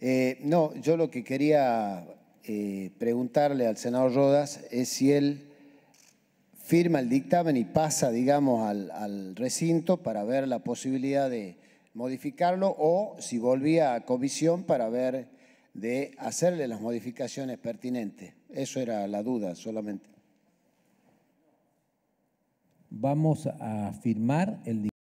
Eh, no, yo lo que quería eh, preguntarle al senador Rodas es si él firma el dictamen y pasa, digamos, al, al recinto para ver la posibilidad de modificarlo o si volvía a comisión para ver de hacerle las modificaciones pertinentes. Eso era la duda solamente. Vamos a firmar el dictamen.